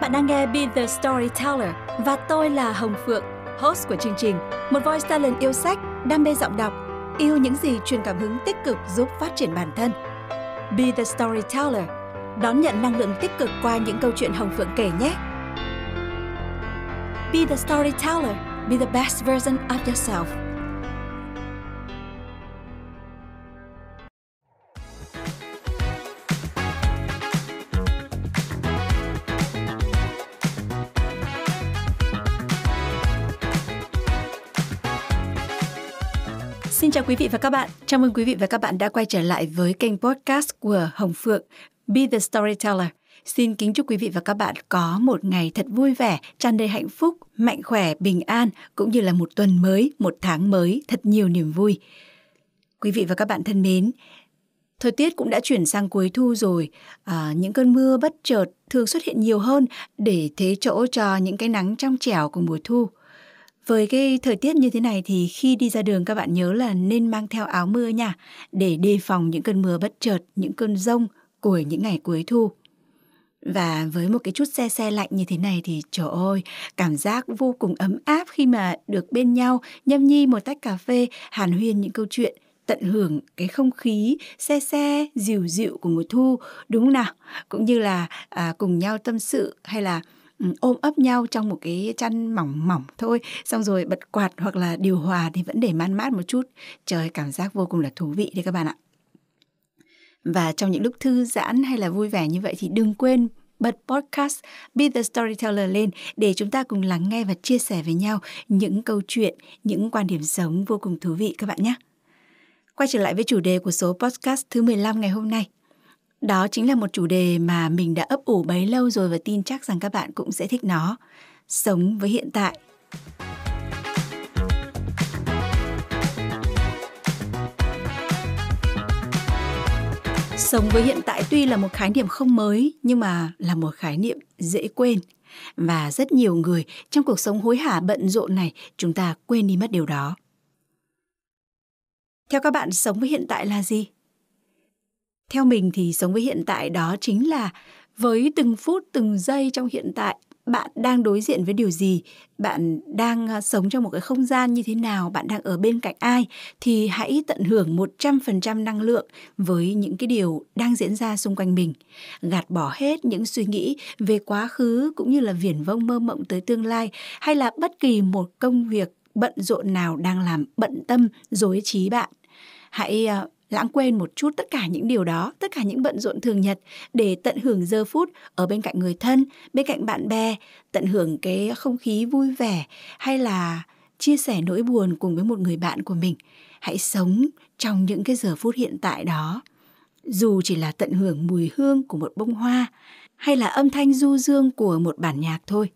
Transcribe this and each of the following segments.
Bạn đang nghe Be The Storyteller và tôi là Hồng Phượng, host của chương trình. Một voice talent yêu sách, đam mê giọng đọc, yêu những gì truyền cảm hứng tích cực giúp phát triển bản thân. Be The Storyteller, đón nhận năng lượng tích cực qua những câu chuyện Hồng Phượng kể nhé. Be the storyteller, be the best version of yourself. quý vị và các bạn. Chào mừng quý vị và các bạn đã quay trở lại với kênh podcast của Hồng Phượng Be the Storyteller. Xin kính chúc quý vị và các bạn có một ngày thật vui vẻ, tràn đầy hạnh phúc, mạnh khỏe, bình an cũng như là một tuần mới, một tháng mới thật nhiều niềm vui. Quý vị và các bạn thân mến, Thời tiết cũng đã chuyển sang cuối thu rồi, à, những cơn mưa bất chợt thường xuất hiện nhiều hơn để thế chỗ cho những cái nắng trong trẻo của mùa thu. Với cái thời tiết như thế này thì khi đi ra đường các bạn nhớ là nên mang theo áo mưa nha, để đề phòng những cơn mưa bất chợt, những cơn rông của những ngày cuối thu. Và với một cái chút xe xe lạnh như thế này thì trời ơi, cảm giác vô cùng ấm áp khi mà được bên nhau nhâm nhi một tách cà phê, hàn huyên những câu chuyện, tận hưởng cái không khí xe xe dịu dịu của mùa thu đúng không nào cũng như là à, cùng nhau tâm sự hay là Ừ, ôm ấp nhau trong một cái chăn mỏng mỏng thôi, xong rồi bật quạt hoặc là điều hòa thì vẫn để man mát một chút. Trời cảm giác vô cùng là thú vị đấy các bạn ạ. Và trong những lúc thư giãn hay là vui vẻ như vậy thì đừng quên bật podcast Be the Storyteller lên để chúng ta cùng lắng nghe và chia sẻ với nhau những câu chuyện, những quan điểm sống vô cùng thú vị các bạn nhé. Quay trở lại với chủ đề của số podcast thứ 15 ngày hôm nay, đó chính là một chủ đề mà mình đã ấp ủ bấy lâu rồi và tin chắc rằng các bạn cũng sẽ thích nó. Sống với hiện tại. Sống với hiện tại tuy là một khái niệm không mới nhưng mà là một khái niệm dễ quên. Và rất nhiều người trong cuộc sống hối hả bận rộn này chúng ta quên đi mất điều đó. Theo các bạn, sống với hiện tại là gì? theo mình thì sống với hiện tại đó chính là với từng phút từng giây trong hiện tại bạn đang đối diện với điều gì bạn đang à, sống trong một cái không gian như thế nào bạn đang ở bên cạnh ai thì hãy tận hưởng 100% năng lượng với những cái điều đang diễn ra xung quanh mình gạt bỏ hết những suy nghĩ về quá khứ cũng như là viển vông mơ mộng tới tương lai hay là bất kỳ một công việc bận rộn nào đang làm bận tâm dối trí bạn hãy à, lãng quên một chút tất cả những điều đó, tất cả những bận rộn thường nhật để tận hưởng giờ phút ở bên cạnh người thân, bên cạnh bạn bè, tận hưởng cái không khí vui vẻ hay là chia sẻ nỗi buồn cùng với một người bạn của mình. Hãy sống trong những cái giờ phút hiện tại đó. Dù chỉ là tận hưởng mùi hương của một bông hoa hay là âm thanh du dương của một bản nhạc thôi.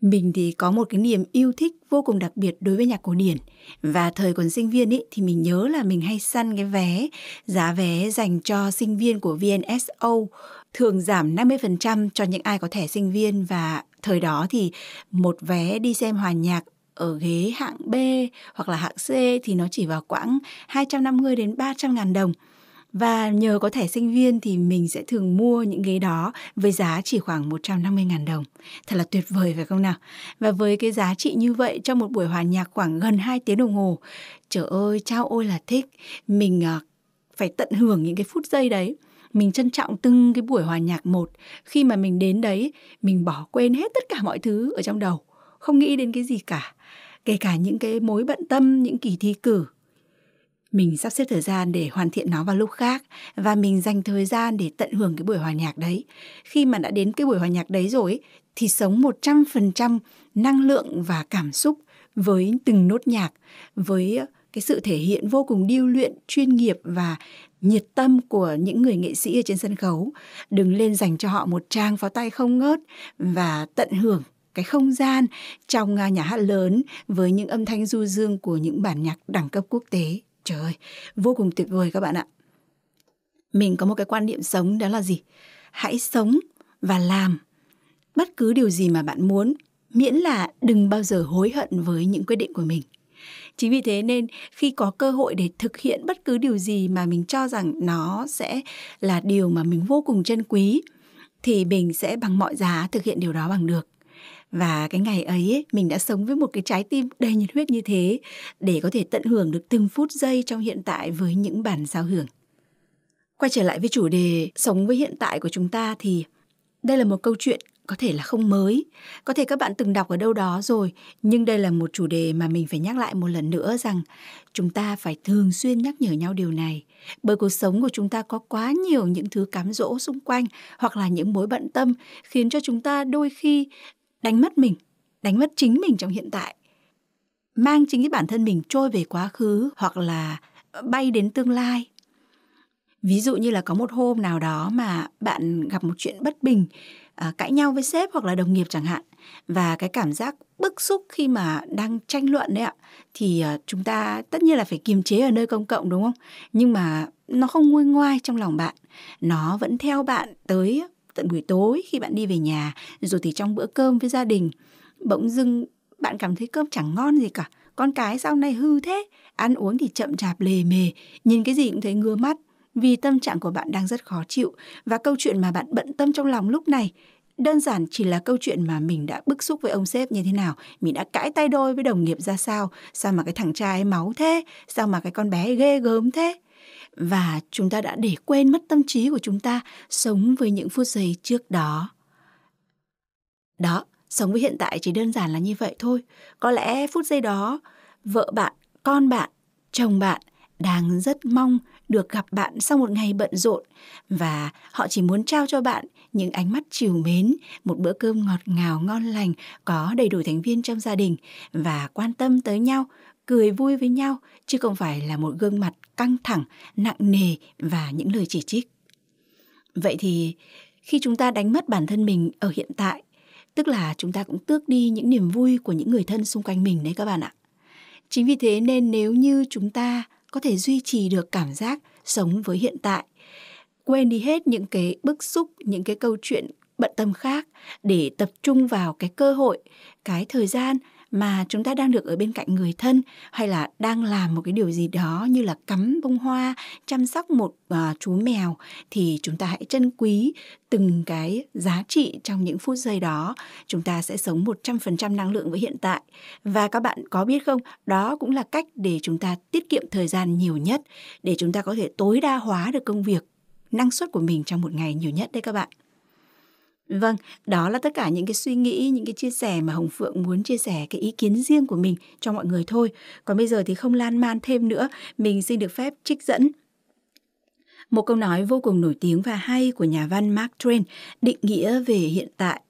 Mình thì có một cái niềm yêu thích vô cùng đặc biệt đối với nhạc cổ điển. Và thời còn sinh viên ấy thì mình nhớ là mình hay săn cái vé, giá vé dành cho sinh viên của VNSO thường giảm 50% cho những ai có thẻ sinh viên và thời đó thì một vé đi xem hòa nhạc ở ghế hạng B hoặc là hạng C thì nó chỉ vào quãng 250 đến 300 ngàn đồng. Và nhờ có thẻ sinh viên thì mình sẽ thường mua những ghế đó với giá chỉ khoảng 150.000 đồng. Thật là tuyệt vời phải không nào? Và với cái giá trị như vậy trong một buổi hòa nhạc khoảng gần 2 tiếng đồng hồ, trời ơi, trao ôi là thích. Mình à, phải tận hưởng những cái phút giây đấy mình trân trọng từng cái buổi hòa nhạc một khi mà mình đến đấy mình bỏ quên hết tất cả mọi thứ ở trong đầu không nghĩ đến cái gì cả kể cả những cái mối bận tâm những kỳ thi cử mình sắp xếp thời gian để hoàn thiện nó vào lúc khác và mình dành thời gian để tận hưởng cái buổi hòa nhạc đấy. Khi mà đã đến cái buổi hòa nhạc đấy rồi thì sống 100% năng lượng và cảm xúc với từng nốt nhạc, với cái sự thể hiện vô cùng điêu luyện, chuyên nghiệp và nhiệt tâm của những người nghệ sĩ ở trên sân khấu. Đừng lên dành cho họ một trang pháo tay không ngớt và tận hưởng cái không gian trong à, nhà hát lớn với những âm thanh du dương của những bản nhạc đẳng cấp quốc tế. Trời ơi, vô cùng tuyệt vời các bạn ạ. Mình có một cái quan niệm sống đó là gì? Hãy sống và làm bất cứ điều gì mà bạn muốn, miễn là đừng bao giờ hối hận với những quyết định của mình. Chính vì thế nên khi có cơ hội để thực hiện bất cứ điều gì mà mình cho rằng nó sẽ là điều mà mình vô cùng trân quý thì mình sẽ bằng mọi giá thực hiện điều đó bằng được và cái ngày ấy mình đã sống với một cái trái tim đầy nhiệt huyết như thế để có thể tận hưởng được từng phút giây trong hiện tại với những bản giao hưởng quay trở lại với chủ đề sống với hiện tại của chúng ta thì đây là một câu chuyện có thể là không mới có thể các bạn từng đọc ở đâu đó rồi nhưng đây là một chủ đề mà mình phải nhắc lại một lần nữa rằng chúng ta phải thường xuyên nhắc nhở nhau điều này bởi cuộc sống của chúng ta có quá nhiều những thứ cám dỗ xung quanh hoặc là những mối bận tâm khiến cho chúng ta đôi khi đánh mất mình đánh mất chính mình trong hiện tại mang chính cái bản thân mình trôi về quá khứ hoặc là bay đến tương lai ví dụ như là có một hôm nào đó mà bạn gặp một chuyện bất bình à, cãi nhau với sếp hoặc là đồng nghiệp chẳng hạn và cái cảm giác bức xúc khi mà đang tranh luận đấy ạ thì à, chúng ta tất nhiên là phải kiềm chế ở nơi công cộng đúng không nhưng mà nó không nguôi ngoai trong lòng bạn nó vẫn theo bạn tới tận buổi tối khi bạn đi về nhà rồi thì trong bữa cơm với gia đình bỗng dưng bạn cảm thấy cơm chẳng ngon gì cả con cái sau này hư thế ăn uống thì chậm chạp lề mề nhìn cái gì cũng thấy ngứa mắt vì tâm trạng của bạn đang rất khó chịu và câu chuyện mà bạn bận tâm trong lòng lúc này đơn giản chỉ là câu chuyện mà mình đã bức xúc với ông sếp như thế nào, mình đã cãi tay đôi với đồng nghiệp ra sao, sao mà cái thằng trai máu thế, sao mà cái con bé ghê gớm thế và chúng ta đã để quên mất tâm trí của chúng ta sống với những phút giây trước đó. Đó, sống với hiện tại chỉ đơn giản là như vậy thôi. Có lẽ phút giây đó, vợ bạn, con bạn, chồng bạn đang rất mong được gặp bạn sau một ngày bận rộn và họ chỉ muốn trao cho bạn những ánh mắt chiều mến, một bữa cơm ngọt ngào ngon lành có đầy đủ thành viên trong gia đình và quan tâm tới nhau cười vui với nhau chứ không phải là một gương mặt căng thẳng nặng nề và những lời chỉ trích vậy thì khi chúng ta đánh mất bản thân mình ở hiện tại tức là chúng ta cũng tước đi những niềm vui của những người thân xung quanh mình đấy các bạn ạ chính vì thế nên nếu như chúng ta có thể duy trì được cảm giác sống với hiện tại quên đi hết những cái bức xúc những cái câu chuyện bận tâm khác để tập trung vào cái cơ hội cái thời gian mà chúng ta đang được ở bên cạnh người thân hay là đang làm một cái điều gì đó như là cắm bông hoa chăm sóc một uh, chú mèo thì chúng ta hãy trân quý từng cái giá trị trong những phút giây đó chúng ta sẽ sống 100% năng lượng với hiện tại và các bạn có biết không đó cũng là cách để chúng ta tiết kiệm thời gian nhiều nhất để chúng ta có thể tối đa hóa được công việc năng suất của mình trong một ngày nhiều nhất đấy các bạn Vâng, đó là tất cả những cái suy nghĩ, những cái chia sẻ mà Hồng Phượng muốn chia sẻ cái ý kiến riêng của mình cho mọi người thôi. Còn bây giờ thì không lan man thêm nữa, mình xin được phép trích dẫn một câu nói vô cùng nổi tiếng và hay của nhà văn Mark Twain định nghĩa về hiện tại.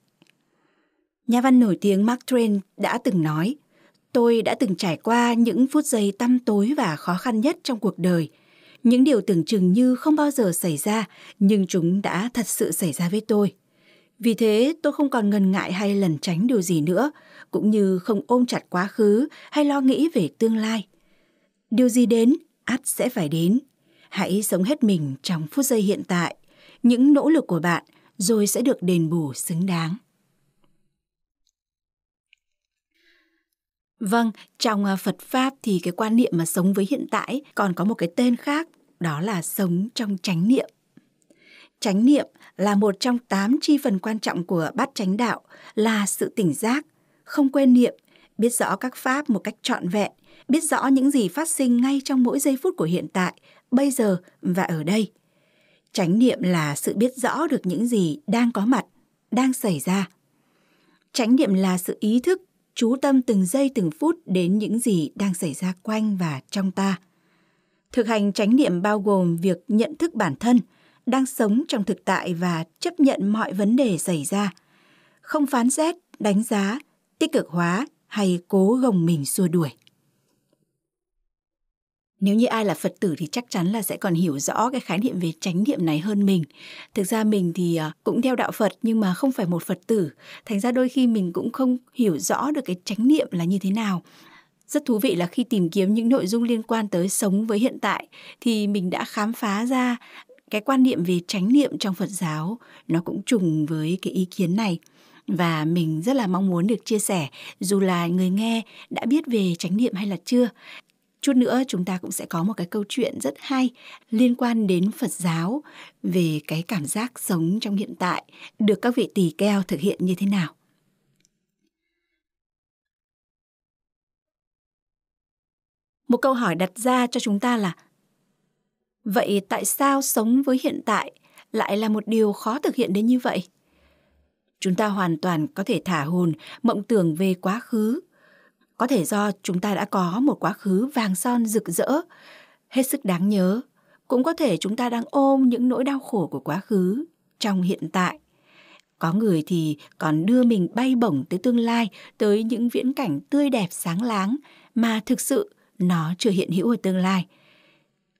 Nhà văn nổi tiếng Mark Twain đã từng nói: "Tôi đã từng trải qua những phút giây tăm tối và khó khăn nhất trong cuộc đời." những điều tưởng chừng như không bao giờ xảy ra nhưng chúng đã thật sự xảy ra với tôi vì thế, tôi không còn ngần ngại hay lẩn tránh điều gì nữa, cũng như không ôm chặt quá khứ hay lo nghĩ về tương lai. Điều gì đến, ắt sẽ phải đến. Hãy sống hết mình trong phút giây hiện tại, những nỗ lực của bạn rồi sẽ được đền bù xứng đáng. Vâng, trong à, Phật Pháp thì cái quan niệm mà sống với hiện tại còn có một cái tên khác, đó là sống trong chánh niệm. Chánh niệm là một trong tám chi phần quan trọng của bát chánh đạo, là sự tỉnh giác, không quên niệm, biết rõ các pháp một cách trọn vẹn, biết rõ những gì phát sinh ngay trong mỗi giây phút của hiện tại, bây giờ và ở đây. Chánh niệm là sự biết rõ được những gì đang có mặt, đang xảy ra. Chánh niệm là sự ý thức chú tâm từng giây từng phút đến những gì đang xảy ra quanh và trong ta. Thực hành chánh niệm bao gồm việc nhận thức bản thân – đang sống trong thực tại và chấp nhận mọi vấn đề xảy ra, không phán xét, đánh giá, tích cực hóa hay cố gồng mình xua đuổi. Nếu như ai là Phật tử thì chắc chắn là sẽ còn hiểu rõ cái khái niệm về chánh niệm này hơn mình. Thực ra mình thì à, cũng theo đạo Phật nhưng mà không phải một Phật tử. Thành ra đôi khi mình cũng không hiểu rõ được cái chánh niệm là như thế nào. Rất thú vị là khi tìm kiếm những nội dung liên quan tới sống với hiện tại thì mình đã khám phá ra cái quan niệm về chánh niệm trong phật giáo nó cũng trùng với cái ý kiến này và mình rất là mong muốn được chia sẻ dù là người nghe đã biết về chánh niệm hay là chưa chút nữa chúng ta cũng sẽ có một cái câu chuyện rất hay liên quan đến phật giáo về cái cảm giác sống trong hiện tại được các vị tỳ kheo thực hiện như thế nào một câu hỏi đặt ra cho chúng ta là vậy tại sao sống với hiện tại lại là một điều khó thực hiện đến như vậy chúng ta hoàn toàn có thể thả hồn mộng tưởng về quá khứ có thể do chúng ta đã có một quá khứ vàng son rực rỡ hết sức đáng nhớ cũng có thể chúng ta đang ôm những nỗi đau khổ của quá khứ trong hiện tại có người thì còn đưa mình bay bổng tới tương lai tới những viễn cảnh tươi đẹp sáng láng mà thực sự nó chưa hiện hữu ở tương lai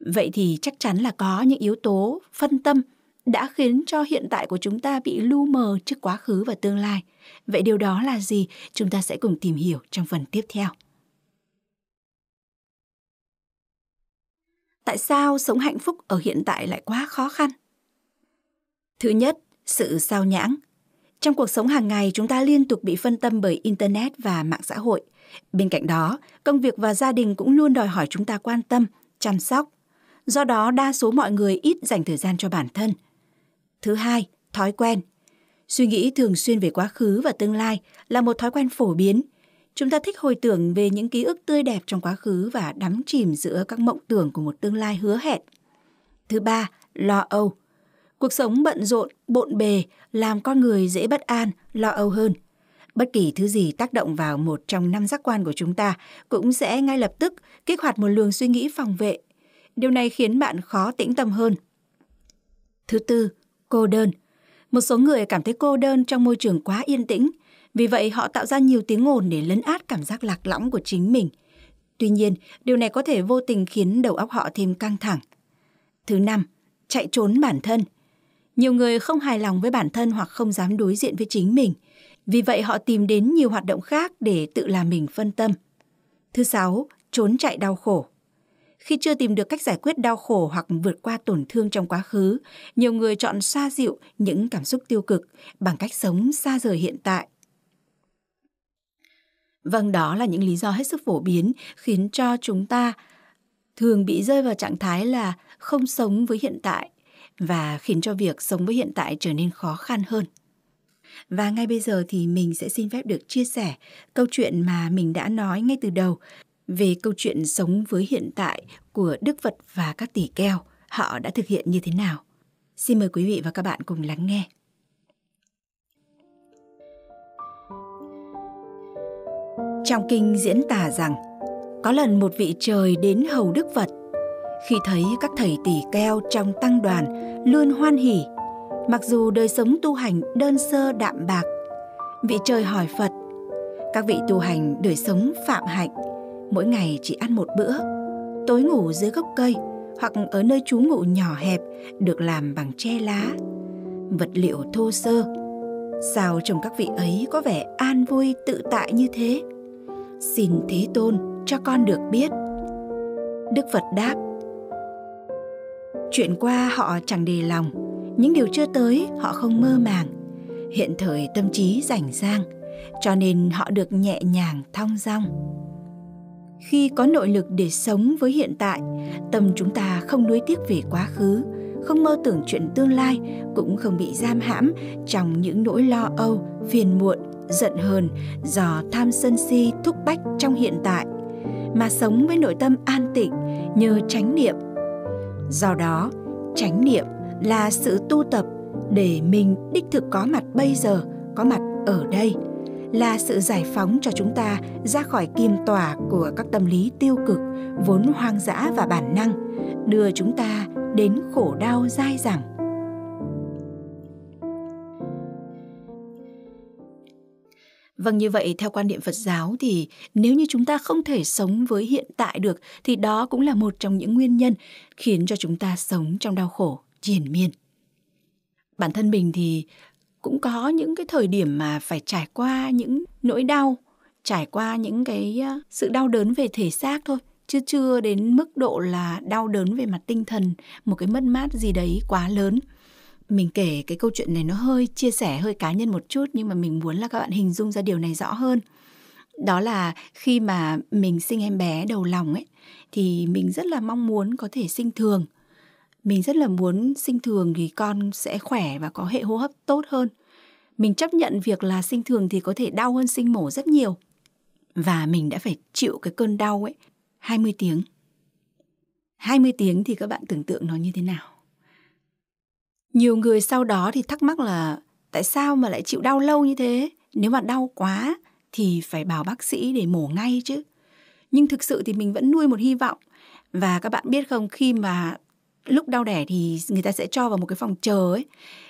vậy thì chắc chắn là có những yếu tố phân tâm đã khiến cho hiện tại của chúng ta bị lu mờ trước quá khứ và tương lai vậy điều đó là gì chúng ta sẽ cùng tìm hiểu trong phần tiếp theo tại sao sống hạnh phúc ở hiện tại lại quá khó khăn thứ nhất sự sao nhãng trong cuộc sống hàng ngày chúng ta liên tục bị phân tâm bởi internet và mạng xã hội bên cạnh đó công việc và gia đình cũng luôn đòi hỏi chúng ta quan tâm chăm sóc do đó đa số mọi người ít dành thời gian cho bản thân. Thứ hai, thói quen. Suy nghĩ thường xuyên về quá khứ và tương lai là một thói quen phổ biến. Chúng ta thích hồi tưởng về những ký ức tươi đẹp trong quá khứ và đắm chìm giữa các mộng tưởng của một tương lai hứa hẹn. Thứ ba, lo âu. Cuộc sống bận rộn, bộn bề làm con người dễ bất an, lo âu hơn. Bất kỳ thứ gì tác động vào một trong năm giác quan của chúng ta cũng sẽ ngay lập tức kích hoạt một luồng suy nghĩ phòng vệ Điều này khiến bạn khó tĩnh tâm hơn. Thứ tư, cô đơn. Một số người cảm thấy cô đơn trong môi trường quá yên tĩnh, vì vậy họ tạo ra nhiều tiếng ồn để lấn át cảm giác lạc lõng của chính mình. Tuy nhiên, điều này có thể vô tình khiến đầu óc họ thêm căng thẳng. Thứ năm, chạy trốn bản thân. Nhiều người không hài lòng với bản thân hoặc không dám đối diện với chính mình. Vì vậy họ tìm đến nhiều hoạt động khác để tự làm mình phân tâm. Thứ sáu, trốn chạy đau khổ khi chưa tìm được cách giải quyết đau khổ hoặc vượt qua tổn thương trong quá khứ nhiều người chọn xa dịu những cảm xúc tiêu cực bằng cách sống xa rời hiện tại vâng đó là những lý do hết sức phổ biến khiến cho chúng ta thường bị rơi vào trạng thái là không sống với hiện tại và khiến cho việc sống với hiện tại trở nên khó khăn hơn và ngay bây giờ thì mình sẽ xin phép được chia sẻ câu chuyện mà mình đã nói ngay từ đầu về câu chuyện sống với hiện tại của Đức Phật và các tỷ kheo họ đã thực hiện như thế nào. Xin mời quý vị và các bạn cùng lắng nghe. Trong kinh diễn tả rằng, có lần một vị trời đến hầu Đức Phật. Khi thấy các thầy tỷ kheo trong tăng đoàn luôn hoan hỉ, mặc dù đời sống tu hành đơn sơ đạm bạc, vị trời hỏi Phật, các vị tu hành đời sống phạm hạnh mỗi ngày chỉ ăn một bữa. Tối ngủ dưới gốc cây hoặc ở nơi trú ngụ nhỏ hẹp được làm bằng tre lá, vật liệu thô sơ. Sao trông các vị ấy có vẻ an vui tự tại như thế? Xin Thế Tôn cho con được biết. Đức Phật đáp: Chuyện qua họ chẳng đề lòng, những điều chưa tới họ không mơ màng. Hiện thời tâm trí rảnh rang, cho nên họ được nhẹ nhàng thong dong khi có nội lực để sống với hiện tại tâm chúng ta không nuối tiếc về quá khứ không mơ tưởng chuyện tương lai cũng không bị giam hãm trong những nỗi lo âu phiền muộn giận hờn do tham sân si thúc bách trong hiện tại mà sống với nội tâm an tịnh nhờ chánh niệm do đó chánh niệm là sự tu tập để mình đích thực có mặt bây giờ có mặt ở đây là sự giải phóng cho chúng ta ra khỏi kiềm tỏa của các tâm lý tiêu cực vốn hoang dã và bản năng đưa chúng ta đến khổ đau dai dẳng Vâng như vậy theo quan niệm Phật giáo thì nếu như chúng ta không thể sống với hiện tại được thì đó cũng là một trong những nguyên nhân khiến cho chúng ta sống trong đau khổ triền miên. Bản thân mình thì cũng có những cái thời điểm mà phải trải qua những nỗi đau trải qua những cái ờ, sự đau đớn về thể xác thôi chứ chưa đến mức độ là đau đớn về mặt tinh thần một cái mất mát gì đấy quá lớn mình kể cái câu chuyện này nó hơi chia sẻ hơi cá nhân một chút nhưng mà mình muốn là các bạn hình dung ra điều này rõ hơn đó là khi mà mình sinh em bé đầu lòng ấy thì mình rất là mong muốn có thể sinh thường mình rất là muốn sinh thường thì con sẽ khỏe và có hệ hô hấp tốt hơn mình chấp nhận việc là sinh thường thì có thể đau hơn sinh mổ rất nhiều và mình đã phải chịu cái cơn đau ấy 20 tiếng 20 tiếng thì các bạn tưởng tượng nó như thế nào nhiều người sau đó thì thắc mắc là tại sao mà lại chịu đau lâu như thế nếu mà đau quá thì phải bảo bác sĩ để mổ ngay chứ nhưng thực sự thì mình vẫn nuôi một hy vọng và các bạn biết không khi mà lúc đau đẻ thì người ta sẽ cho vào một cái phòng chờ ấy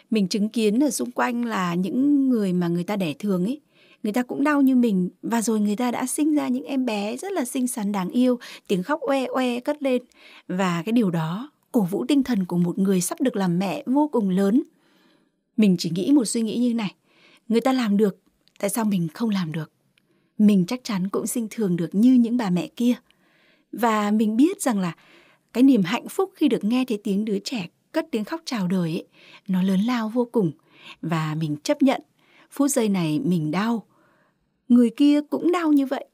mình chứng kiến ở xung quanh là những người mà người ta đẻ thường ấy người ta cũng đau như mình và rồi người ta đã sinh ra những em bé rất là xinh xắn đáng yêu tiếng khóc oe oe cất lên và cái điều đó cổ vũ tinh thần của một người sắp được làm mẹ vô cùng lớn mình chỉ nghĩ một suy nghĩ như này người ta làm được tại sao mình không làm được mình chắc chắn cũng sinh thường được như những bà mẹ kia và mình biết rằng là cái niềm hạnh phúc khi được nghe thấy tiếng đứa trẻ cất tiếng khóc chào đời ấy, nó lớn lao vô cùng và mình chấp nhận phút giây này mình đau người kia cũng đau như vậy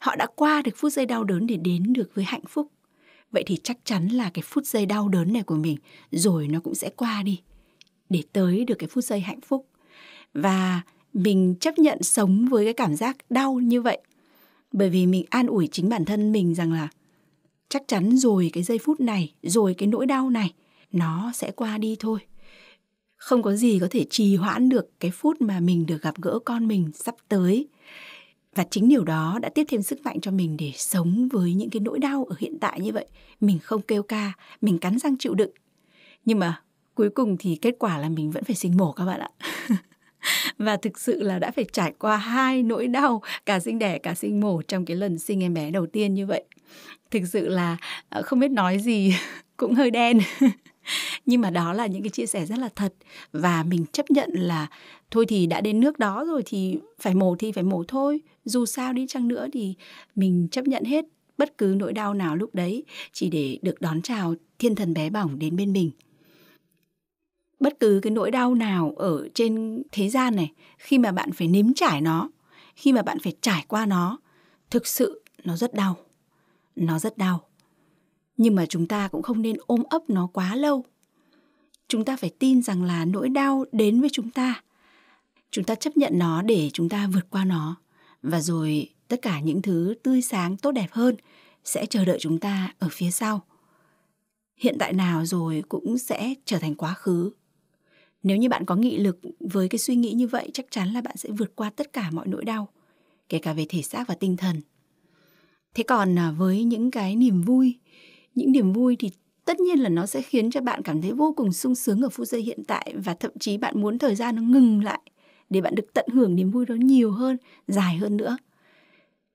họ đã qua được phút giây đau đớn để đến được với hạnh phúc vậy thì chắc chắn là cái phút giây đau đớn này của mình rồi nó cũng sẽ qua đi để tới được cái phút giây hạnh phúc và mình chấp nhận sống với cái cảm giác đau như vậy bởi vì mình an ủi chính bản thân mình rằng là chắc chắn rồi cái giây phút này rồi cái nỗi đau này nó sẽ qua đi thôi không có gì có thể trì hoãn được cái phút mà mình được gặp gỡ con mình sắp tới và chính điều đó đã tiếp thêm sức mạnh cho mình để sống với những cái nỗi đau ở hiện tại như vậy mình không kêu ca mình cắn răng chịu đựng nhưng mà cuối cùng thì kết quả là mình vẫn phải sinh mổ các bạn ạ và thực sự là đã phải trải qua hai nỗi đau cả sinh đẻ cả sinh mổ trong cái lần sinh em bé đầu tiên như vậy thực sự là ờ, không biết nói gì cũng hơi đen nhưng mà đó là những cái chia sẻ rất là thật và mình chấp nhận là thôi thì đã đến nước đó rồi thì phải mổ thì phải mổ thôi dù sao đi chăng nữa thì mình chấp nhận hết bất cứ nỗi đau nào lúc đấy chỉ để được đón chào thiên thần bé bỏng đến bên mình bất cứ cái nỗi đau nào ở trên thế gian này khi mà bạn phải nếm trải nó khi mà bạn phải trải qua nó thực sự nó rất đau nó rất đau. Nhưng mà chúng ta cũng không nên ôm ấp nó quá lâu. Chúng ta phải tin rằng là nỗi đau đến với chúng ta. Chúng ta chấp nhận nó để chúng ta vượt qua nó và rồi tất cả những thứ tươi sáng tốt đẹp hơn sẽ chờ đợi chúng ta ở phía sau. Hiện tại nào rồi cũng sẽ trở thành quá khứ. Nếu như bạn có nghị lực với cái suy nghĩ như vậy chắc chắn là bạn sẽ vượt qua tất cả mọi nỗi đau, kể cả về thể xác và tinh thần thế còn à, với những cái niềm vui những niềm vui thì tất nhiên là nó sẽ khiến cho bạn cảm thấy vô cùng sung sướng ở phút giây hiện tại và thậm chí bạn muốn thời gian nó ngừng lại để bạn được tận hưởng niềm vui đó nhiều hơn dài hơn nữa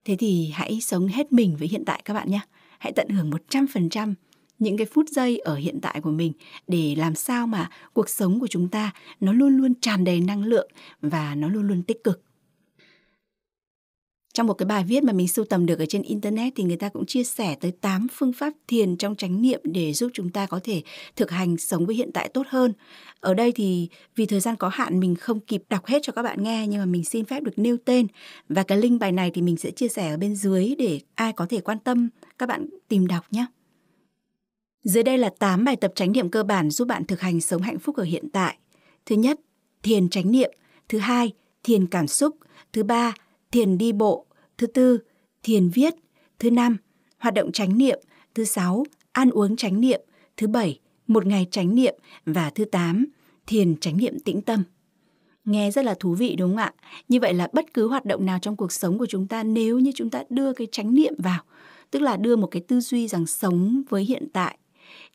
thế thì hãy sống hết mình với hiện tại các bạn nhé hãy tận hưởng 100% những cái phút giây ở hiện tại của mình để làm sao mà cuộc sống của chúng ta nó luôn luôn tràn đầy năng lượng và nó luôn luôn tích cực trong một cái bài viết mà mình sưu tầm được ở trên internet thì người ta cũng chia sẻ tới 8 phương pháp thiền trong chánh niệm để giúp chúng ta có thể thực hành sống với hiện tại tốt hơn. Ở đây thì vì thời gian có hạn mình không kịp đọc hết cho các bạn nghe nhưng mà mình xin phép được nêu tên và cái link bài này thì mình sẽ chia sẻ ở bên dưới để ai có thể quan tâm các bạn tìm đọc nhé. Dưới đây là 8 bài tập chánh niệm cơ bản giúp bạn thực hành sống hạnh phúc ở hiện tại. Thứ nhất, thiền chánh niệm. Thứ hai, thiền cảm xúc. Thứ ba, thiền đi bộ. Thứ tư, thiền viết. Thứ năm, hoạt động chánh niệm. Thứ sáu, ăn uống chánh niệm. Thứ bảy, một ngày chánh niệm. Và thứ tám, thiền chánh niệm tĩnh tâm. Nghe rất là thú vị đúng không ạ? Như vậy là bất cứ hoạt động nào trong cuộc sống của chúng ta nếu như chúng ta đưa cái chánh niệm vào, tức là đưa một cái tư duy rằng sống với hiện tại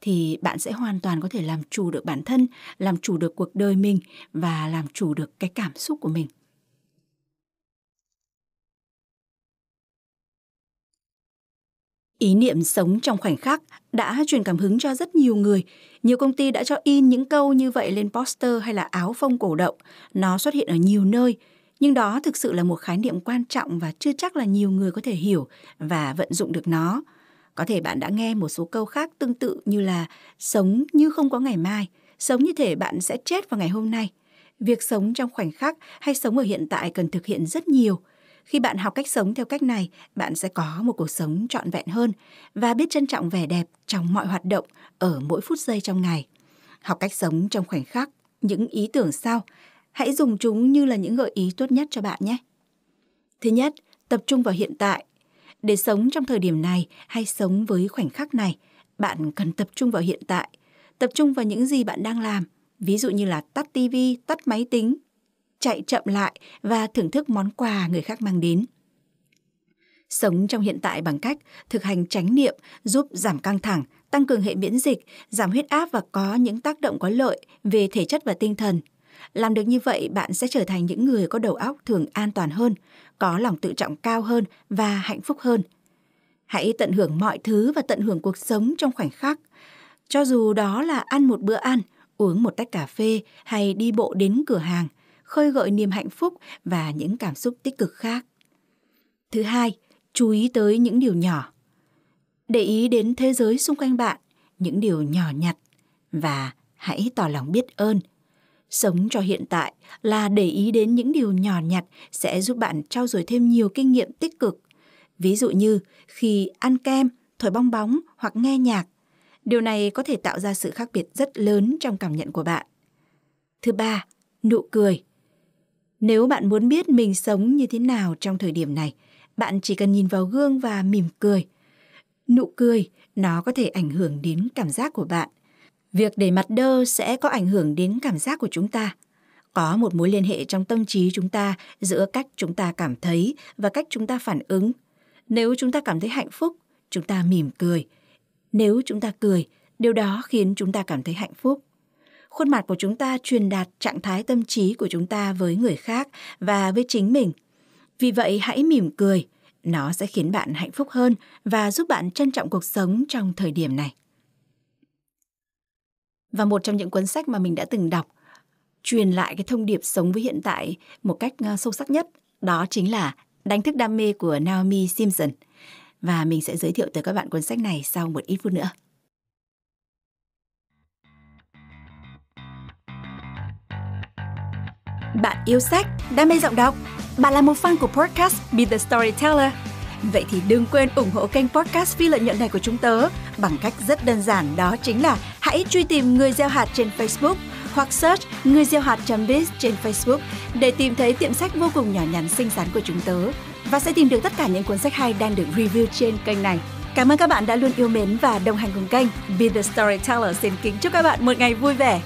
thì bạn sẽ hoàn toàn có thể làm chủ được bản thân, làm chủ được cuộc đời mình và làm chủ được cái cảm xúc của mình. Ý niệm sống trong khoảnh khắc đã truyền cảm hứng cho rất nhiều người. Nhiều công ty đã cho in những câu như vậy lên poster hay là áo phông cổ động. Nó xuất hiện ở nhiều nơi. Nhưng đó thực sự là một khái niệm quan trọng và chưa chắc là nhiều người có thể hiểu và vận dụng được nó. Có thể bạn đã nghe một số câu khác tương tự như là sống như không có ngày mai, sống như thể bạn sẽ chết vào ngày hôm nay. Việc sống trong khoảnh khắc hay sống ở hiện tại cần thực hiện rất nhiều – khi bạn học cách sống theo cách này, bạn sẽ có một cuộc sống trọn vẹn hơn và biết trân trọng vẻ đẹp trong mọi hoạt động ở mỗi phút giây trong ngày. Học cách sống trong khoảnh khắc, những ý tưởng sau, hãy dùng chúng như là những gợi ý tốt nhất cho bạn nhé. Thứ nhất, tập trung vào hiện tại. Để sống trong thời điểm này hay sống với khoảnh khắc này, bạn cần tập trung vào hiện tại, tập trung vào những gì bạn đang làm, ví dụ như là tắt tivi, tắt máy tính, chạy chậm lại và thưởng thức món quà người khác mang đến. Sống trong hiện tại bằng cách thực hành chánh niệm giúp giảm căng thẳng, tăng cường hệ miễn dịch, giảm huyết áp và có những tác động có lợi về thể chất và tinh thần. Làm được như vậy, bạn sẽ trở thành những người có đầu óc thường an toàn hơn, có lòng tự trọng cao hơn và hạnh phúc hơn. Hãy tận hưởng mọi thứ và tận hưởng cuộc sống trong khoảnh khắc. Cho dù đó là ăn một bữa ăn, uống một tách cà phê hay đi bộ đến cửa hàng – khơi gợi niềm hạnh phúc và những cảm xúc tích cực khác. Thứ hai, chú ý tới những điều nhỏ. Để ý đến thế giới xung quanh bạn, những điều nhỏ nhặt và hãy tỏ lòng biết ơn. Sống cho hiện tại là để ý đến những điều nhỏ nhặt sẽ giúp bạn trau dồi thêm nhiều kinh nghiệm tích cực. Ví dụ như khi ăn kem, thổi bong bóng hoặc nghe nhạc. Điều này có thể tạo ra sự khác biệt rất lớn trong cảm nhận của bạn. Thứ ba, nụ cười. Nếu bạn muốn biết mình sống như thế nào trong thời điểm này, bạn chỉ cần nhìn vào gương và mỉm cười. Nụ cười, nó có thể ảnh hưởng đến cảm giác của bạn. Việc để mặt đơ sẽ có ảnh hưởng đến cảm giác của chúng ta. Có một mối liên hệ trong tâm trí chúng ta giữa cách chúng ta cảm thấy và cách chúng ta phản ứng. Nếu chúng ta cảm thấy hạnh phúc, chúng ta mỉm cười. Nếu chúng ta cười, điều đó khiến chúng ta cảm thấy hạnh phúc khuôn mặt của chúng ta truyền đạt trạng thái tâm trí của chúng ta với người khác và với chính mình vì vậy hãy mỉm cười nó sẽ khiến bạn hạnh phúc hơn và giúp bạn trân trọng cuộc sống trong thời điểm này và một trong những cuốn sách mà mình đã từng đọc truyền lại cái thông điệp sống với hiện tại một cách ờ, sâu sắc nhất đó chính là đánh thức đam mê của Naomi Simpson và mình sẽ giới thiệu tới các bạn cuốn sách này sau một ít phút nữa. Bạn yêu sách, đam mê giọng đọc, bạn là một fan của podcast Be The Storyteller. Vậy thì đừng quên ủng hộ kênh podcast phi lợi nhuận này của chúng tớ bằng cách rất đơn giản đó chính là hãy truy tìm người gieo hạt trên Facebook hoặc search người gieo hạt.biz trên Facebook để tìm thấy tiệm sách vô cùng nhỏ nhắn xinh xắn của chúng tớ và sẽ tìm được tất cả những cuốn sách hay đang được review trên kênh này. Cảm ơn các bạn đã luôn yêu mến và đồng hành cùng kênh. Be the Storyteller xin kính chúc các bạn một ngày vui vẻ.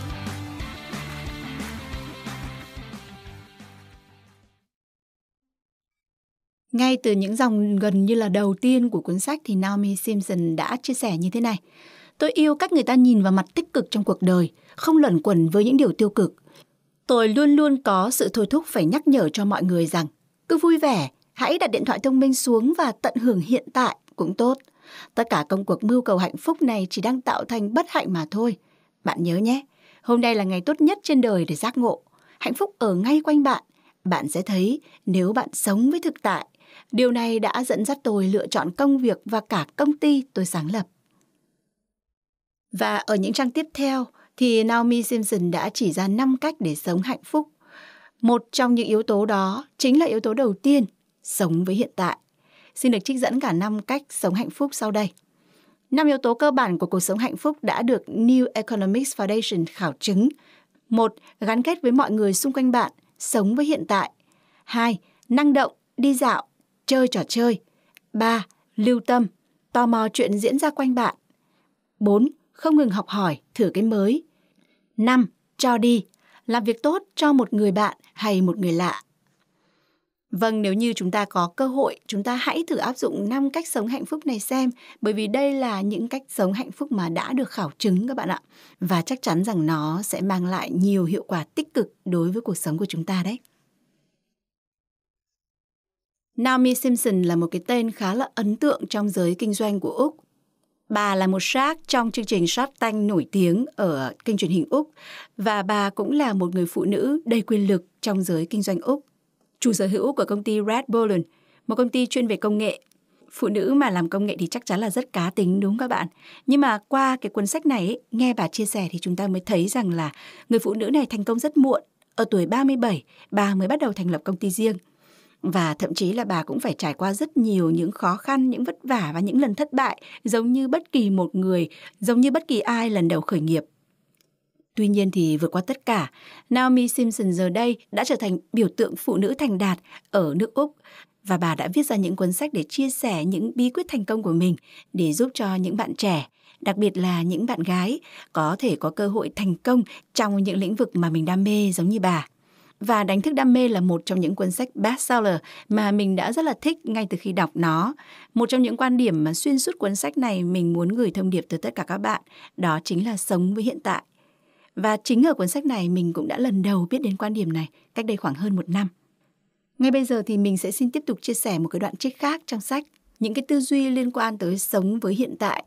Ngay từ những dòng gần như là đầu tiên của cuốn sách thì Naomi Simpson đã chia sẻ như thế này. Tôi yêu cách người ta nhìn vào mặt tích cực trong cuộc đời, không luẩn quẩn với những điều tiêu cực. Tôi luôn luôn có sự thôi thúc phải nhắc nhở cho mọi người rằng cứ vui vẻ, hãy đặt điện thoại thông minh xuống và tận hưởng hiện tại cũng tốt. Tất cả công cuộc mưu cầu hạnh phúc này chỉ đang tạo thành bất hạnh mà thôi. Bạn nhớ nhé, hôm nay là ngày tốt nhất trên đời để giác ngộ. Hạnh phúc ở ngay quanh bạn. Bạn sẽ thấy nếu bạn sống với thực tại, Điều này đã dẫn dắt tôi lựa chọn công việc và cả công ty tôi sáng lập. Và ở những trang tiếp theo thì Naomi Simpson đã chỉ ra 5 cách để sống hạnh phúc. Một trong những yếu tố đó chính là yếu tố đầu tiên, sống với hiện tại. Xin được trích dẫn cả 5 cách sống hạnh phúc sau đây. Năm yếu tố cơ bản của cuộc sống hạnh phúc đã được New Economics Foundation khảo chứng. một Gắn kết với mọi người xung quanh bạn, sống với hiện tại. 2. Năng động, đi dạo, chơi trò chơi. 3. Lưu tâm, tò mò chuyện diễn ra quanh bạn. 4. Không ngừng học hỏi, thử cái mới. 5. Cho đi, làm việc tốt cho một người bạn hay một người lạ. Vâng, nếu như chúng ta có cơ hội, chúng ta hãy thử áp dụng 5 cách sống hạnh phúc này xem, bởi vì đây là những cách sống hạnh phúc mà đã được khảo chứng các bạn ạ. Và chắc chắn rằng nó sẽ mang lại nhiều hiệu quả tích cực đối với cuộc sống của chúng ta đấy. Naomi Simpson là một cái tên khá là ấn tượng trong giới kinh doanh của Úc. Bà là một shark trong chương trình Shark Tank nổi tiếng ở kênh truyền hình Úc và bà cũng là một người phụ nữ đầy quyền lực trong giới kinh doanh Úc. Chủ sở hữu của công ty Red Bullion, một công ty chuyên về công nghệ. Phụ nữ mà làm công nghệ thì chắc chắn là rất cá tính đúng không các bạn. Nhưng mà qua cái cuốn sách này nghe bà chia sẻ thì chúng ta mới thấy rằng là người phụ nữ này thành công rất muộn. Ở tuổi 37, bà mới bắt đầu thành lập công ty riêng – và thậm chí là bà cũng phải trải qua rất nhiều những khó khăn những vất vả và những lần thất bại giống như bất kỳ một người giống như bất kỳ ai lần đầu khởi nghiệp Tuy nhiên thì vượt qua tất cả, Naomi Simpson giờ đây đã trở thành biểu tượng phụ nữ thành đạt ở nước Úc và bà đã viết ra những cuốn sách để chia sẻ những bí quyết thành công của mình để giúp cho những bạn trẻ, đặc biệt là những bạn gái có thể có cơ hội thành công trong những lĩnh vực mà mình đam mê giống như bà. Và Đánh thức đam mê là một trong những cuốn sách bestseller mà mình đã rất là thích ngay từ khi đọc nó. Một trong những quan điểm mà xuyên suốt cuốn sách này mình muốn gửi thông điệp tới tất cả các bạn, đó chính là sống với hiện tại. Và chính ở cuốn sách này mình cũng đã lần đầu biết đến quan điểm này cách đây khoảng hơn một năm. Ngay bây giờ thì mình sẽ xin tiếp tục chia sẻ một cái đoạn trích khác trong sách, những cái tư duy liên quan tới sống với hiện tại.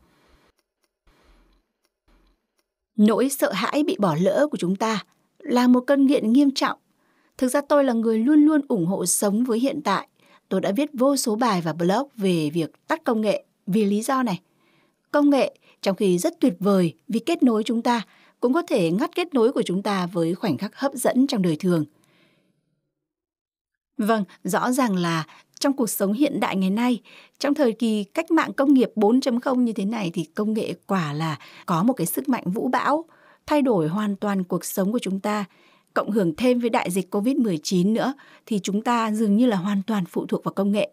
Nỗi sợ hãi bị bỏ lỡ của chúng ta là một cơn nghiện nghiêm trọng Thực ra tôi là người luôn luôn ủng hộ sống với hiện tại. Tôi đã viết vô số bài và blog về việc tắt công nghệ vì lý do này. Công nghệ trong khi rất tuyệt vời vì kết nối chúng ta, cũng có thể ngắt kết nối của chúng ta với khoảnh khắc hấp dẫn trong đời thường. Vâng, rõ ràng là trong cuộc sống hiện đại ngày nay, trong thời kỳ cách mạng công nghiệp 4.0 như thế này thì công nghệ quả là có một cái sức mạnh vũ bão, thay đổi hoàn toàn cuộc sống của chúng ta cộng hưởng thêm với đại dịch Covid-19 nữa thì chúng ta dường như là hoàn toàn phụ thuộc vào công nghệ.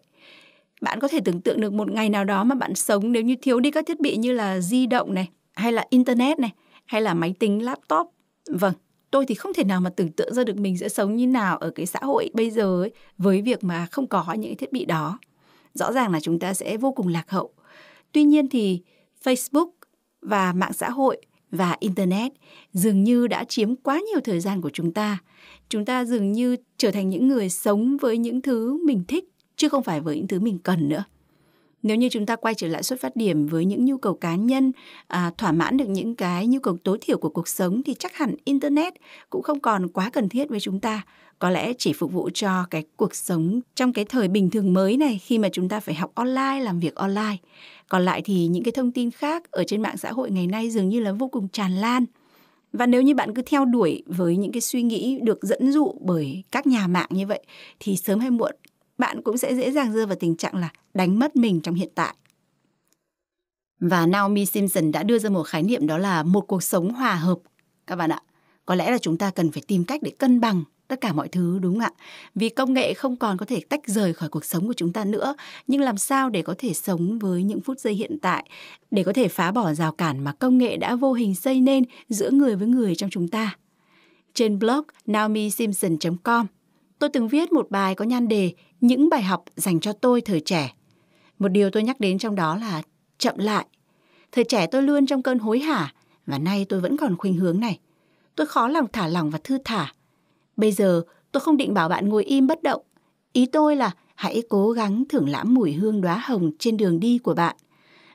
Bạn có thể tưởng tượng được một ngày nào đó mà bạn sống nếu như thiếu đi các thiết bị như là di động này, hay là internet này, hay là máy tính, laptop. Vâng, tôi thì không thể nào mà tưởng tượng ra được mình sẽ sống như nào ở cái xã hội bây giờ ấy, với việc mà không có những thiết bị đó. Rõ ràng là chúng ta sẽ vô cùng lạc hậu. Tuy nhiên thì Facebook và mạng xã hội và internet dường như đã chiếm quá nhiều thời gian của chúng ta chúng ta dường như trở thành những người sống với những thứ mình thích chứ không phải với những thứ mình cần nữa nếu như chúng ta quay trở lại xuất phát điểm với những nhu cầu cá nhân à, thỏa mãn được những cái nhu cầu tối thiểu của cuộc sống thì chắc hẳn internet cũng không còn quá cần thiết với chúng ta có lẽ chỉ phục vụ cho cái cuộc sống trong cái thời bình thường mới này khi mà chúng ta phải học online làm việc online còn lại thì những cái thông tin khác ở trên mạng xã hội ngày nay dường như là vô cùng tràn lan và nếu như bạn cứ theo đuổi với những cái suy nghĩ được dẫn dụ bởi các nhà mạng như vậy thì sớm hay muộn bạn cũng sẽ dễ dàng rơi vào tình trạng là đánh mất mình trong hiện tại và Naomi Simpson đã đưa ra một khái niệm đó là một cuộc sống hòa hợp các bạn ạ có lẽ là chúng ta cần phải tìm cách để cân bằng tất cả mọi thứ đúng không ạ? Vì công nghệ không còn có thể tách rời khỏi cuộc sống của chúng ta nữa, nhưng làm sao để có thể sống với những phút giây hiện tại, để có thể phá bỏ rào cản mà công nghệ đã vô hình xây nên giữa người với người trong chúng ta. Trên blog naomisimpson.com, tôi từng viết một bài có nhan đề Những bài học dành cho tôi thời trẻ. Một điều tôi nhắc đến trong đó là chậm lại. Thời trẻ tôi luôn trong cơn hối hả và nay tôi vẫn còn khuynh hướng này. Tôi khó lòng thả lỏng và thư thả Bây giờ tôi không định bảo bạn ngồi im bất động. Ý tôi là hãy cố gắng thưởng lãm mùi hương đóa hồng trên đường đi của bạn.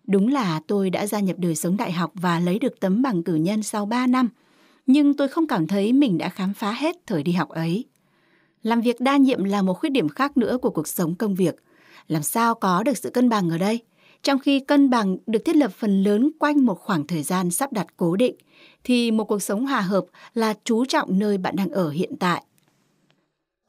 Đúng là tôi đã gia nhập đời sống đại học và lấy được tấm bằng cử nhân sau 3 năm, nhưng tôi không cảm thấy mình đã khám phá hết thời đi học ấy. Làm việc đa nhiệm là một khuyết điểm khác nữa của cuộc sống công việc. Làm sao có được sự cân bằng ở đây? Trong khi cân bằng được thiết lập phần lớn quanh một khoảng thời gian sắp đặt cố định – thì một cuộc sống hòa hợp là chú trọng nơi bạn đang ở hiện tại.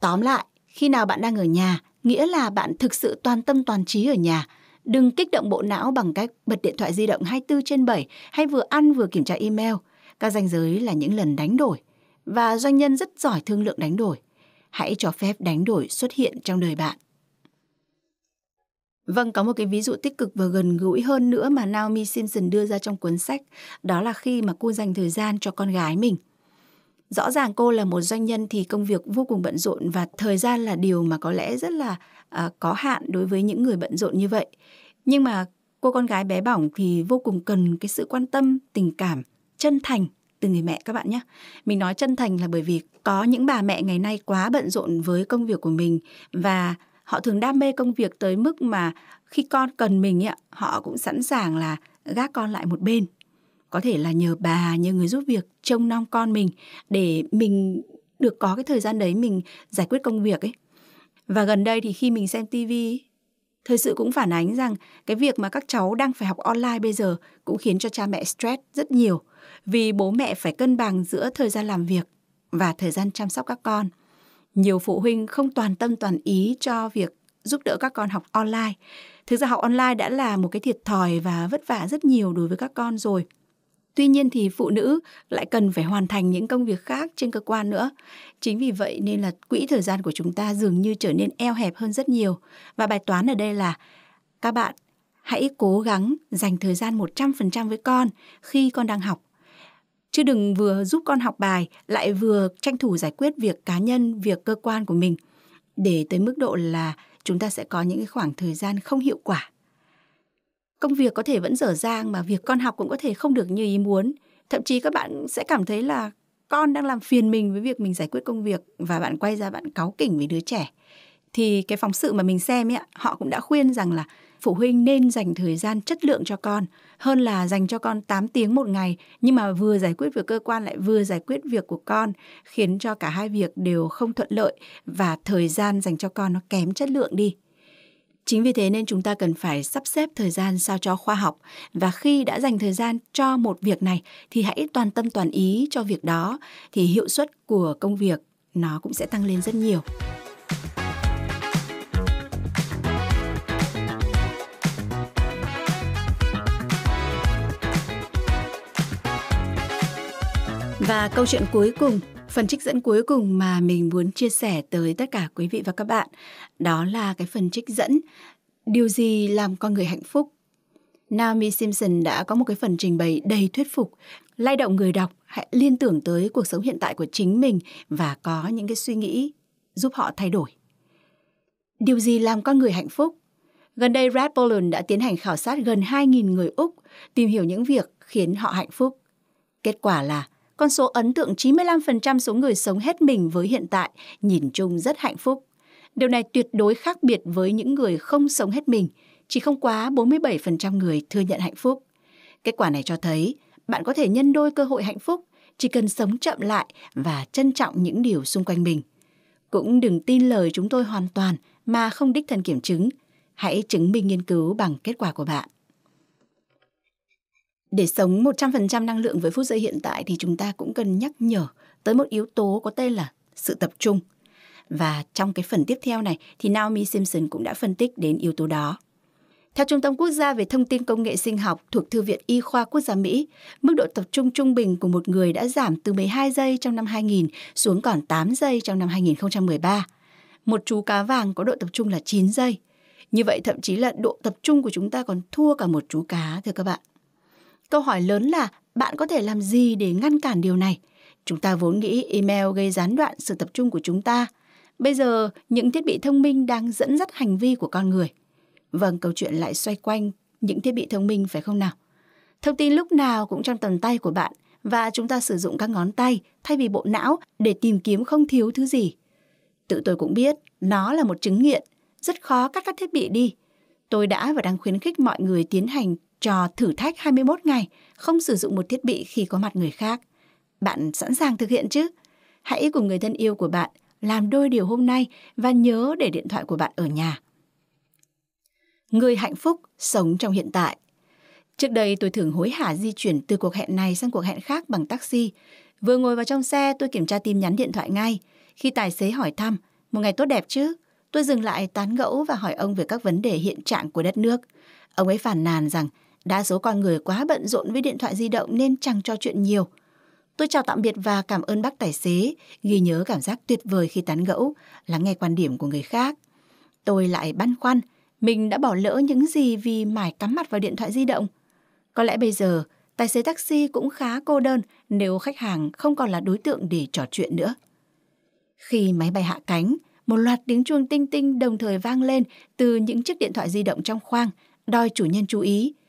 Tóm lại, khi nào bạn đang ở nhà, nghĩa là bạn thực sự toàn tâm toàn trí ở nhà. Đừng kích động bộ não bằng cách bật điện thoại di động 24 trên 7 hay vừa ăn vừa kiểm tra email. Các ranh giới là những lần đánh đổi. Và doanh nhân rất giỏi thương lượng đánh đổi. Hãy cho phép đánh đổi xuất hiện trong đời bạn. Vâng, có một cái ví dụ tích cực và gần gũi hơn nữa mà Naomi Simpson đưa ra trong cuốn sách, đó là khi mà cô dành thời gian cho con gái mình. Rõ ràng cô là một doanh nhân thì công việc vô cùng bận rộn và thời gian là điều mà có lẽ rất là à, có hạn đối với những người bận rộn như vậy. Nhưng mà cô con gái bé bỏng thì vô cùng cần cái sự quan tâm, tình cảm, chân thành từ người mẹ các bạn nhé. Mình nói chân thành là bởi vì có những bà mẹ ngày nay quá bận rộn với công việc của mình và họ thường đam mê công việc tới mức mà khi con cần mình ấy, họ cũng sẵn sàng là gác con lại một bên có thể là nhờ bà nhờ người giúp việc trông nom con mình để mình được có cái thời gian đấy mình giải quyết công việc ấy và gần đây thì khi mình xem tivi thời sự cũng phản ánh rằng cái việc mà các cháu đang phải học online bây giờ cũng khiến cho cha mẹ stress rất nhiều vì bố mẹ phải cân bằng giữa thời gian làm việc và thời gian chăm sóc các con nhiều phụ huynh không toàn tâm toàn ý cho việc giúp đỡ các con học online. Thực ra học online đã là một cái thiệt thòi và vất vả rất nhiều đối với các con rồi. Tuy nhiên thì phụ nữ lại cần phải hoàn thành những công việc khác trên cơ quan nữa. Chính vì vậy nên là quỹ thời gian của chúng ta dường như trở nên eo hẹp hơn rất nhiều. Và bài toán ở đây là các bạn hãy cố gắng dành thời gian 100% với con khi con đang học chứ đừng vừa giúp con học bài lại vừa tranh thủ giải quyết việc cá nhân việc cơ quan của mình để tới mức độ là chúng ta sẽ có những cái khoảng thời gian không hiệu quả công việc có thể vẫn dở dang mà việc con học cũng có thể không được như ý muốn thậm chí các bạn sẽ cảm thấy là con đang làm phiền mình với việc mình giải quyết công việc và bạn quay ra bạn cáu kỉnh với đứa trẻ thì cái phóng sự mà mình xem ấy họ cũng đã khuyên rằng là phụ huynh nên dành thời gian chất lượng cho con hơn là dành cho con 8 tiếng một ngày nhưng mà vừa giải quyết việc cơ quan lại vừa giải quyết việc của con khiến cho cả hai việc đều không thuận lợi và thời gian dành cho con nó kém chất lượng đi. Chính vì thế nên chúng ta cần phải sắp xếp thời gian sao cho khoa học và khi đã dành thời gian cho một việc này thì hãy toàn tâm toàn ý cho việc đó thì hiệu suất của công việc nó cũng sẽ tăng lên rất nhiều. Và câu chuyện cuối cùng, phần trích dẫn cuối cùng mà mình muốn chia sẻ tới tất cả quý vị và các bạn, đó là cái phần trích dẫn Điều gì làm con người hạnh phúc? Naomi Simpson đã có một cái phần trình bày đầy thuyết phục, lay động người đọc hãy liên tưởng tới cuộc sống hiện tại của chính mình và có những cái suy nghĩ giúp họ thay đổi. Điều gì làm con người hạnh phúc? Gần đây Red Poland đã tiến hành khảo sát gần 2.000 người Úc tìm hiểu những việc khiến họ hạnh phúc. Kết quả là con số ấn tượng 95% số người sống hết mình với hiện tại, nhìn chung rất hạnh phúc. Điều này tuyệt đối khác biệt với những người không sống hết mình, chỉ không quá 47% người thừa nhận hạnh phúc. Kết quả này cho thấy bạn có thể nhân đôi cơ hội hạnh phúc, chỉ cần sống chậm lại và trân trọng những điều xung quanh mình. Cũng đừng tin lời chúng tôi hoàn toàn mà không đích thân kiểm chứng. Hãy chứng minh nghiên cứu bằng kết quả của bạn. Để sống 100% năng lượng với phút giây hiện tại thì chúng ta cũng cần nhắc nhở tới một yếu tố có tên là sự tập trung. Và trong cái phần tiếp theo này thì Naomi Simpson cũng đã phân tích đến yếu tố đó. Theo Trung tâm Quốc gia về Thông tin Công nghệ Sinh học thuộc Thư viện Y khoa Quốc gia Mỹ, mức độ tập trung trung bình của một người đã giảm từ 12 giây trong năm 2000 xuống còn 8 giây trong năm 2013. Một chú cá vàng có độ tập trung là 9 giây. Như vậy thậm chí là độ tập trung của chúng ta còn thua cả một chú cá thưa các bạn. Câu hỏi lớn là bạn có thể làm gì để ngăn cản điều này? Chúng ta vốn nghĩ email gây gián đoạn sự tập trung của chúng ta. Bây giờ, những thiết bị thông minh đang dẫn dắt hành vi của con người. Vâng, câu chuyện lại xoay quanh những thiết bị thông minh phải không nào? Thông tin lúc nào cũng trong tầm tay của bạn và chúng ta sử dụng các ngón tay thay vì bộ não để tìm kiếm không thiếu thứ gì. Tự tôi cũng biết, nó là một chứng nghiện, rất khó cắt các thiết bị đi. Tôi đã và đang khuyến khích mọi người tiến hành trò thử thách 21 ngày không sử dụng một thiết bị khi có mặt người khác. Bạn sẵn sàng thực hiện chứ? Hãy cùng người thân yêu của bạn làm đôi điều hôm nay và nhớ để điện thoại của bạn ở nhà. Người hạnh phúc sống trong hiện tại. Trước đây tôi thường hối hả di chuyển từ cuộc hẹn này sang cuộc hẹn khác bằng taxi. Vừa ngồi vào trong xe tôi kiểm tra tin nhắn điện thoại ngay. Khi tài xế hỏi thăm, một ngày tốt đẹp chứ? Tôi dừng lại tán gẫu và hỏi ông về các vấn đề hiện trạng của đất nước. Ông ấy phản nàn rằng Đa số con người quá bận rộn với điện thoại di động nên chẳng trò chuyện nhiều. Tôi chào tạm biệt và cảm ơn bác tài xế, ghi nhớ cảm giác tuyệt vời khi tán gẫu, lắng nghe quan điểm của người khác. Tôi lại băn khoăn, mình đã bỏ lỡ những gì vì mải cắm mặt vào điện thoại di động. Có lẽ bây giờ, tài xế taxi cũng khá cô đơn nếu khách hàng không còn là đối tượng để trò chuyện nữa. Khi máy bay hạ cánh, một loạt tiếng chuông tinh tinh đồng thời vang lên từ những chiếc điện thoại di động trong khoang, đòi chủ nhân chú ý –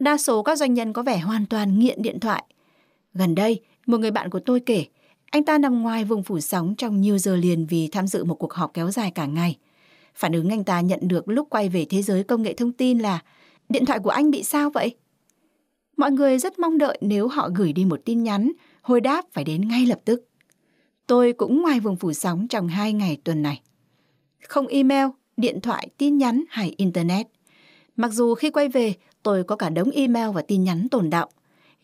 Đa số các doanh nhân có vẻ hoàn toàn nghiện điện thoại. Gần đây, một người bạn của tôi kể, anh ta nằm ngoài vùng phủ sóng trong nhiều giờ liền vì tham dự một cuộc họp kéo dài cả ngày. Phản ứng anh ta nhận được lúc quay về thế giới công nghệ thông tin là điện thoại của anh bị sao vậy? Mọi người rất mong đợi nếu họ gửi đi một tin nhắn, hồi đáp phải đến ngay lập tức. Tôi cũng ngoài vùng phủ sóng trong hai ngày tuần này. Không email, điện thoại, tin nhắn hay Internet. Mặc dù khi quay về, Tôi có cả đống email và tin nhắn tồn đọng.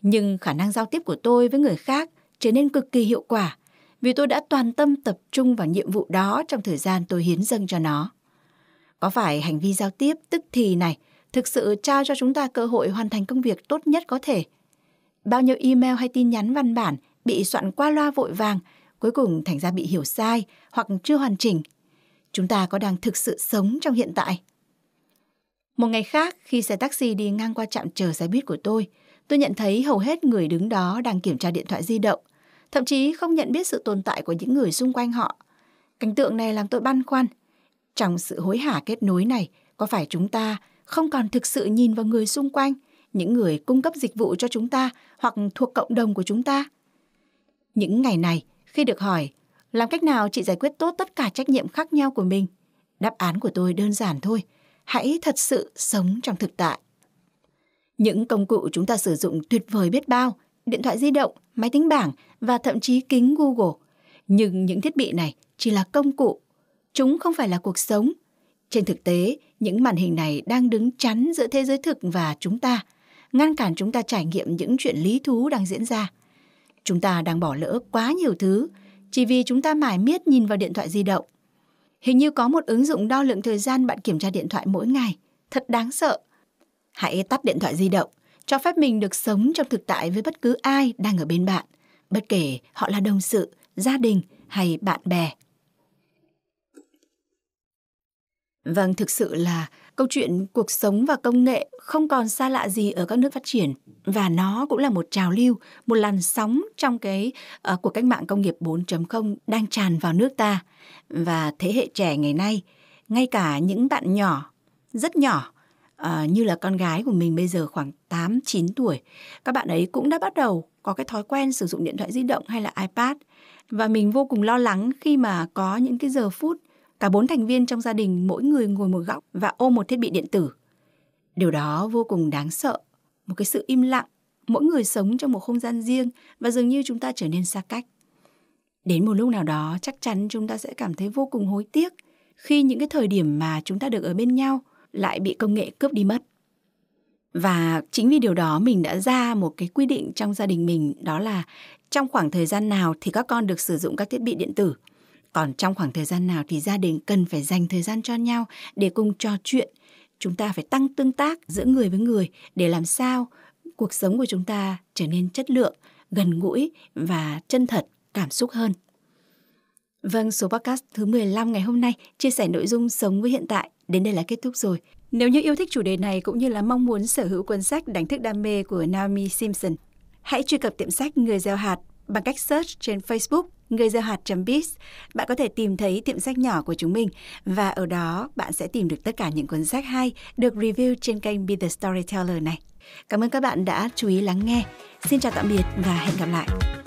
Nhưng khả năng giao tiếp của tôi với người khác trở nên cực kỳ hiệu quả vì tôi đã toàn tâm tập trung vào nhiệm vụ đó trong thời gian tôi hiến dâng cho nó. Có phải hành vi giao tiếp tức thì này thực sự trao cho chúng ta cơ hội hoàn thành công việc tốt nhất có thể? Bao nhiêu email hay tin nhắn văn bản bị soạn qua loa vội vàng, cuối cùng thành ra bị hiểu sai hoặc chưa hoàn chỉnh. Chúng ta có đang thực sự sống trong hiện tại? Một ngày khác, khi xe taxi đi ngang qua trạm chờ xe buýt của tôi, tôi nhận thấy hầu hết người đứng đó đang kiểm tra điện thoại di động, thậm chí không nhận biết sự tồn tại của những người xung quanh họ. Cảnh tượng này làm tôi băn khoăn. Trong sự hối hả kết nối này, có phải chúng ta không còn thực sự nhìn vào người xung quanh, những người cung cấp dịch vụ cho chúng ta hoặc thuộc cộng đồng của chúng ta? Những ngày này, khi được hỏi, làm cách nào chị giải quyết tốt tất cả trách nhiệm khác nhau của mình? Đáp án của tôi đơn giản thôi – hãy thật sự sống trong thực tại. Những công cụ chúng ta sử dụng tuyệt vời biết bao, điện thoại di động, máy tính bảng và thậm chí kính Google. Nhưng những thiết bị này chỉ là công cụ, chúng không phải là cuộc sống. Trên thực tế, những màn hình này đang đứng chắn giữa thế giới thực và chúng ta, ngăn cản chúng ta trải nghiệm những chuyện lý thú đang diễn ra. Chúng ta đang bỏ lỡ quá nhiều thứ chỉ vì chúng ta mải miết nhìn vào điện thoại di động. Hình như có một ứng dụng đo lượng thời gian bạn kiểm tra điện thoại mỗi ngày. Thật đáng sợ. Hãy tắt điện thoại di động, cho phép mình được sống trong thực tại với bất cứ ai đang ở bên bạn, bất kể họ là đồng sự, gia đình hay bạn bè. Vâng, thực sự là Câu chuyện cuộc sống và công nghệ không còn xa lạ gì ở các nước phát triển và nó cũng là một trào lưu, một làn sóng trong cái uh, cuộc cách mạng công nghiệp 4.0 đang tràn vào nước ta và thế hệ trẻ ngày nay, ngay cả những bạn nhỏ, rất nhỏ uh, như là con gái của mình bây giờ khoảng 8 9 tuổi, các bạn ấy cũng đã bắt đầu có cái thói quen sử dụng điện thoại di động hay là iPad và mình vô cùng lo lắng khi mà có những cái giờ phút Cả bốn thành viên trong gia đình mỗi người ngồi một góc và ôm một thiết bị điện tử. Điều đó vô cùng đáng sợ, một cái sự im lặng, mỗi người sống trong một không gian riêng và dường như chúng ta trở nên xa cách. Đến một lúc nào đó chắc chắn chúng ta sẽ cảm thấy vô cùng hối tiếc khi những cái thời điểm mà chúng ta được ở bên nhau lại bị công nghệ cướp đi mất. Và chính vì điều đó mình đã ra một cái quy định trong gia đình mình đó là trong khoảng thời gian nào thì các con được sử dụng các thiết bị điện tử còn trong khoảng thời gian nào thì gia đình cần phải dành thời gian cho nhau để cùng trò chuyện chúng ta phải tăng tương tác giữa người với người để làm sao cuộc sống của chúng ta trở nên chất lượng gần gũi và chân thật cảm xúc hơn Vâng, số podcast thứ 15 ngày hôm nay chia sẻ nội dung sống với hiện tại đến đây là kết thúc rồi. Nếu như yêu thích chủ đề này cũng như là mong muốn sở hữu cuốn sách Đánh thức đam mê của Naomi Simpson, hãy truy cập tiệm sách Người gieo hạt bằng cách search trên Facebook người gieo hạt.biz. Bạn có thể tìm thấy tiệm sách nhỏ của chúng mình và ở đó bạn sẽ tìm được tất cả những cuốn sách hay được review trên kênh Be The Storyteller này. Cảm ơn các bạn đã chú ý lắng nghe. Xin chào tạm biệt và hẹn gặp lại.